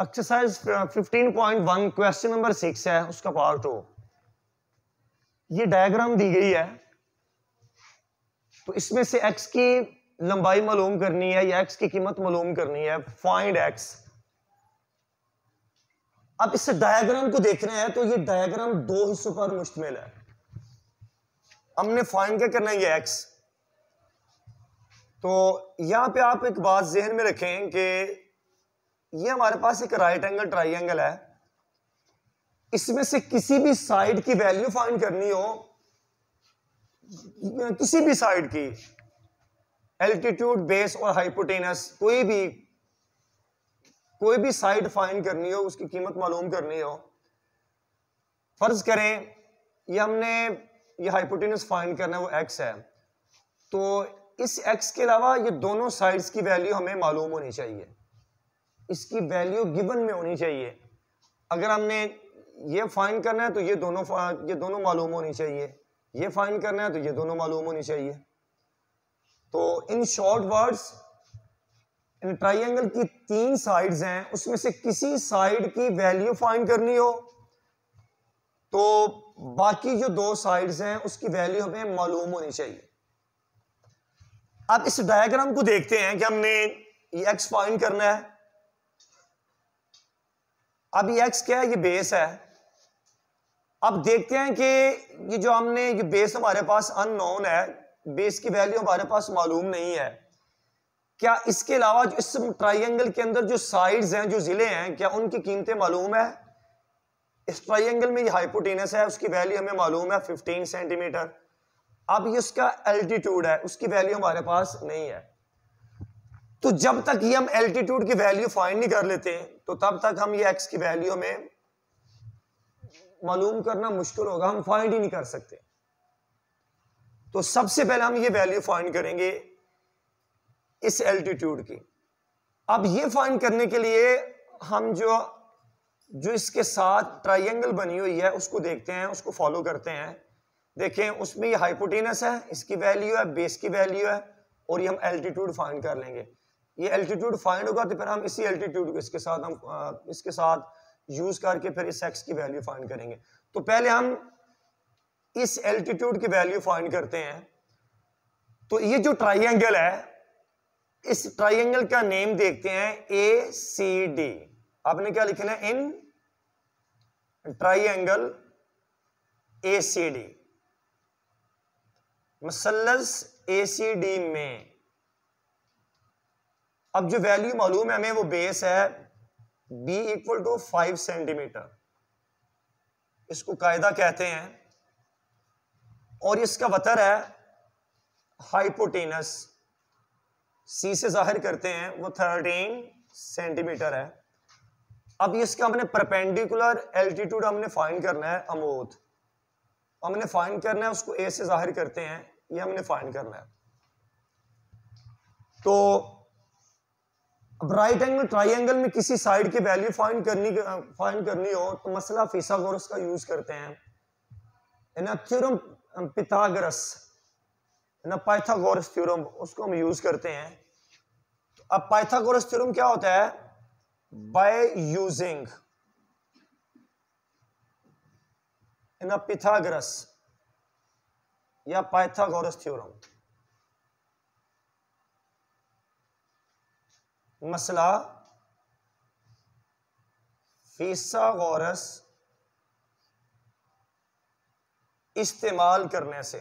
exercise 15.1 question number six है उसका part two ये डायग्राम दी गई है तो इसमें से एक्स की लंबाई मालूम करनी है या एक्स की कीमत मालूम करनी है फाइंड एक्स अब इस डायग्राम को देख रहे हैं तो ये डायग्राम दो हिस्सों पर मुश्तमिल है हमने फाइंड क्या करना है ये एक्स तो यहां पे आप एक बात जहन में रखें कि ये हमारे पास एक राइट एंगल ट्राइंगल है इसमें से किसी भी साइड की वैल्यू फाइंड करनी हो किसी भी साइड की एल्टीट्यूड बेस और हाइपोटेनस कोई भी कोई भी साइड फाइंड करनी हो उसकी कीमत मालूम करनी हो फर्ज करें ये हमने ये हाइपोटेनस फाइंड करना है वो एक्स है तो इस एक्स के अलावा ये दोनों साइड्स की वैल्यू हमें मालूम होनी चाहिए इसकी वैल्यू गिवन में होनी चाहिए अगर हमने ये फाइन करना है तो ये दोनों ये दोनों मालूम होनी चाहिए ये फाइन करना है तो ये दोनों मालूम होनी चाहिए तो इन शॉर्ट वर्ड्स ट्राइंगल की तीन साइड्स हैं उसमें से किसी साइड की वैल्यू फाइन करनी हो तो बाकी जो दो साइड्स हैं उसकी वैल्यू हमें मालूम होनी चाहिए आप इस डायग्राम को देखते हैं कि हमने ये एक्स फाइन करना है अब ये एक्स क्या है ये बेस है अब देखते हैं कि ये जो हमने ये बेस हमारे पास अननोन है बेस की वैल्यू हमारे पास मालूम नहीं है क्या इसके अलावा जो इस ट्राइंगल के अंदर जो साइड्स हैं जो जिले हैं क्या उनकी कीमतें मालूम है इस ट्राइंगल में ये हाइपोटेनस है उसकी वैल्यू हमें मालूम है 15 सेंटीमीटर अब ये उसका एल्टीट्यूड है उसकी वैल्यू हमारे पास नहीं है तो जब तक ये हम एल्टीट्यूड की वैल्यू फाइंड नहीं कर लेते तो तब तक हम ये एक्स की वैल्यू में मालूम करना मुश्किल होगा हम फाइंड ही नहीं कर सकते तो सबसे पहले हम ये वैल्यू फाइंड करेंगे इस एल्टीट्यूड की अब ये फाइंड करने के लिए हम जो जो इसके साथ ट्रायंगल बनी हुई है उसको देखते हैं उसको फॉलो करते हैं देखें उसमें ये हाइपोटेनस है इसकी वैल्यू है बेस की वैल्यू है और ये हम एल्टीट्यूड फाइंड कर लेंगे ये एल्टीट्यूड फाइंड होगा तो फिर हम इसी एल्टीट्यूड को इसके साथ हम इसके साथ यूज करके फिर इस एक्स की वैल्यू फाइंड करेंगे तो पहले हम इस एल्टीट्यूड की वैल्यू फाइंड करते हैं तो ये जो ट्राइंगल है इस ट्राइंगल का नेम देखते हैं ए सी डी आपने क्या लिखना है in triangle A C D मसलस ए सी डी में अब जो वैल्यू मालूम है हमें वो बेस है B equal to five centimetre इसको कायदा कहते हैं और इसका वतर है हाइपोटेनस सी से जाहिर करते हैं वो थर्टीन सेंटीमीटर है अब इसका हमने परपेंडिकुलर एल्टीट्यूड हमने फाइंड करना है अमोद हमने फाइंड करना है उसको ए से जाहिर करते हैं ये हमने फाइंड करना है तो अब राइट एंगल ट्राइंगल में किसी साइड की वैल्यू फाइंड करनी फाइंड करनी हो तो मसला फीसागोरस का यूज करते हैं ना थ्योरम पिथागोरस ना पाइथागोरस थ्योरम उसको हम यूज करते हैं तो अब पाइथागोरस थ्योरम क्या होता है बाय यूजिंग ना या पाइथागोरस थ्योरम मसला फीसा गौरस इस्तेमाल करने से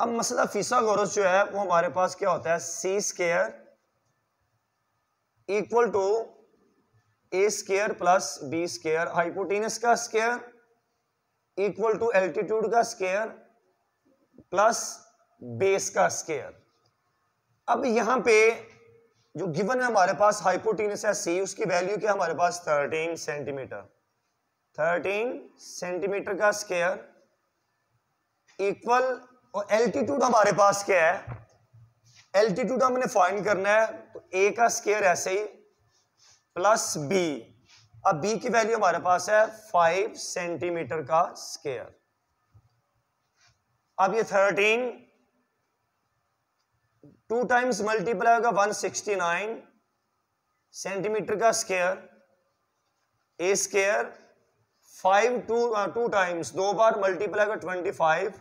अब मसला फीसा गौरस जो है वो हमारे पास क्या होता है C square equal to A square plus B square hypotenuse का स्केयर इक्वल टू एल्टीट्यूड का स्केयर प्लस बेस का स्केयर अब यहां पे जो गिवन है हमारे पास हाइपोटीनस है सी उसकी वैल्यू क्या हमारे पास 13 सेंटीमीटर 13 सेंटीमीटर का स्केयर इक्वल और एल्टीट्यूड हमारे पास क्या है एल्टीट्यूड हमने फाइंड करना है तो ए का स्केयर ऐसे ही प्लस बी अब बी की वैल्यू हमारे पास है फाइव सेंटीमीटर का स्केयर अब ये थर्टीन टू टाइम्स मल्टीप्लाई होगा 169 सेंटीमीटर का square A square five two two times दो बार मल्टीप्लाई होगा 25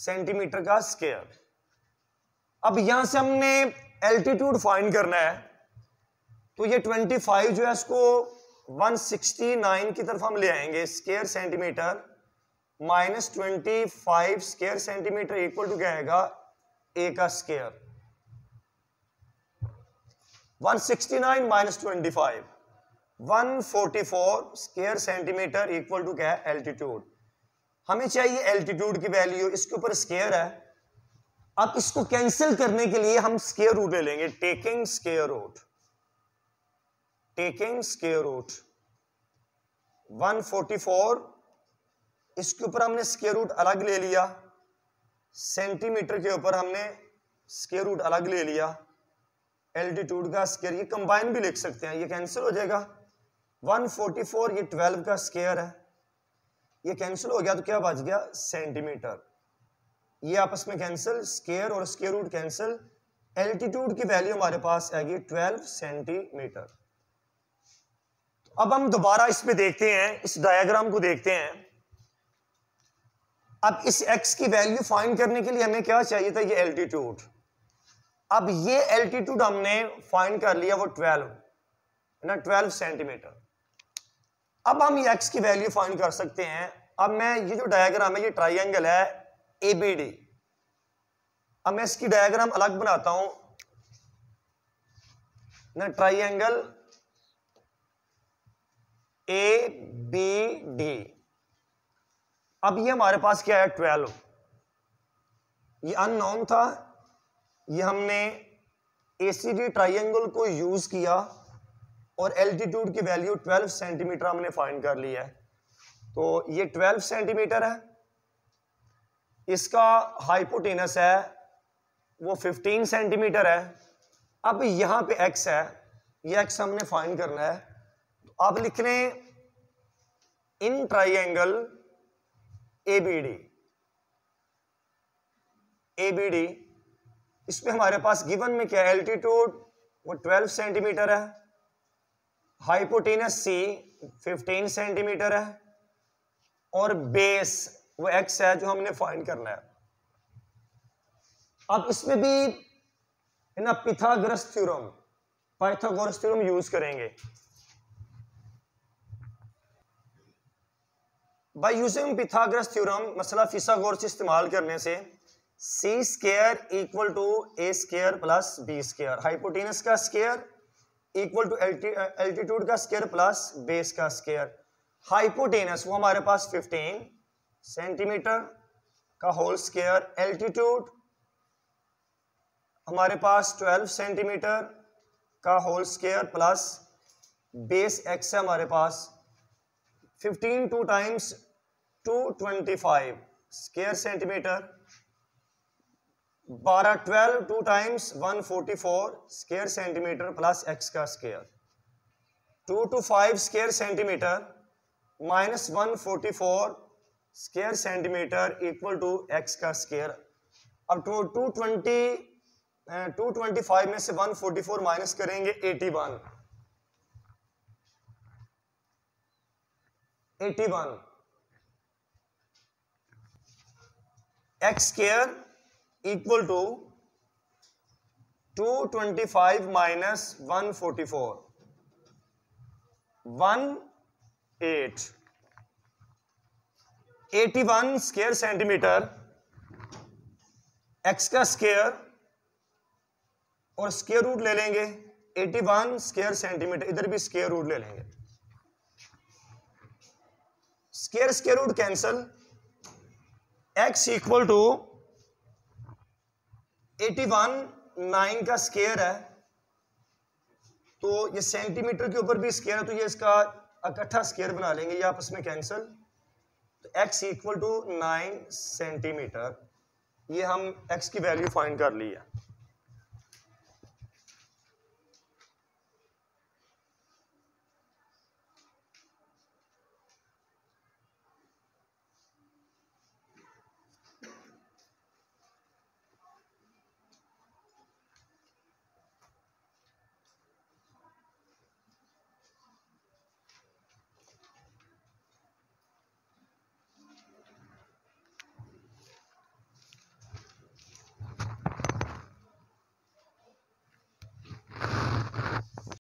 सेंटीमीटर का स्केयर अब यहां से हमने एल्टीट्यूड फाइंड करना है तो ये 25 जो है इसको 169 की तरफ हम ले आएंगे square centimetre minus twenty five square centimetre equal to क्या आएगा ए का स्केयर 169 माइनस 25 144 स्केयर सेंटीमीटर इक्वल टू क्या है एल्टीट्यूड हमें चाहिए एल्टीट्यूड की वैल्यू इसके ऊपर स्केयर है अब इसको कैंसिल करने के लिए हम स्केयर रूट ले लेंगे taking square root taking square root 144 इसके ऊपर हमने स्केयर रूट अलग ले लिया सेंटीमीटर के ऊपर हमने स्केयर रूट अलग ले लिया एल्टीट्यूड का स्केयर ये कंबाइन भी लिख सकते हैं ये कैंसिल हो जाएगा 144 ये 12 का स्केयर है ये कैंसिल हो गया तो क्या बच गया सेंटीमीटर ये आपस में कैंसिल स्केयर और स्केयर रूट कैंसिल एल्टीट्यूड की वैल्यू हमारे पास आएगी 12 सेंटीमीटर तो अब हम दोबारा इस पे देखते हैं इस डायग्राम को देखते हैं अब इस एक्स की वैल्यू फाइंड करने के लिए हमें क्या चाहिए था ये एल्टीट्यूड अब ये एल्टीट्यूड हमने फाइंड कर लिया वो ट्वेल्व ना ट्वेल्व सेंटीमीटर अब हम ये एक्स की वैल्यू फाइंड कर सकते हैं अब मैं ये जो डायग्राम है ये ट्राइंगल है ए बी डी अब मैं इसकी डायग्राम अलग बनाता हूं ना ट्राइंगल ए बी डी अब ये हमारे पास क्या है ट्वेल्व ये अननोन था ये हमने एसीडी ट्राइंगल को यूज किया और एल्टीट्यूड की वैल्यू 12 सेंटीमीटर हमने फाइंड कर लिया है तो ये 12 सेंटीमीटर है इसका हाइपोटेनस है वो 15 सेंटीमीटर है अब यहां पे एक्स है ये एक्स हमने फाइंड करना है तो आप लिख लें इन ट्राइंगल एबीडी एबीडी इसमें हमारे पास गिवन में क्या एल्टीट्यूड वो 12 सेंटीमीटर है हाइपोटेनस सी 15 सेंटीमीटर है और बेस वो एक्स है जो हमने फाइंड करना है अब इसमें भी ना Pythagoras theorem Pythagoras theorem use करेंगे बाई यूजिंग पिथागरस थ्योरम मसला फिसागोर से इस्तेमाल करने से C square equal to A square plus B square hypotenuse का स्केयर इक्वल टू एल्टीट्यूड का स्केयर प्लस बेस का स्केयर हाइपोटेनस वो हमारे पास 15 सेंटीमीटर का होल स्केयर एल्टीट्यूड हमारे पास 12 सेंटीमीटर का whole square plus base X है हमारे पास 15 two times 225 square centimetre 12 12 two times 144 square centimetre plus X का square 2 two 5 square centimetre minus 144 square centimetre equal to X का स्क्वायर अब टू टू ट्वेंटी में से 144 माइनस करेंगे 81, 81, X square equal to two twenty five minus one forty four one eight eighty one square centimetre X का square और square root ले लेंगे एटी वन स्केयर सेंटीमीटर इधर भी स्केयर रूट ले लेंगे square square root cancel X equal to eighty one nine का square है तो ये सेंटीमीटर के ऊपर भी स्केयर है तो ये इसका इकट्ठा स्केयर बना लेंगे ये आपस में कैंसिल तो X equal to nine centimetre ये हम एक्स की वैल्यू फाइंड कर ली है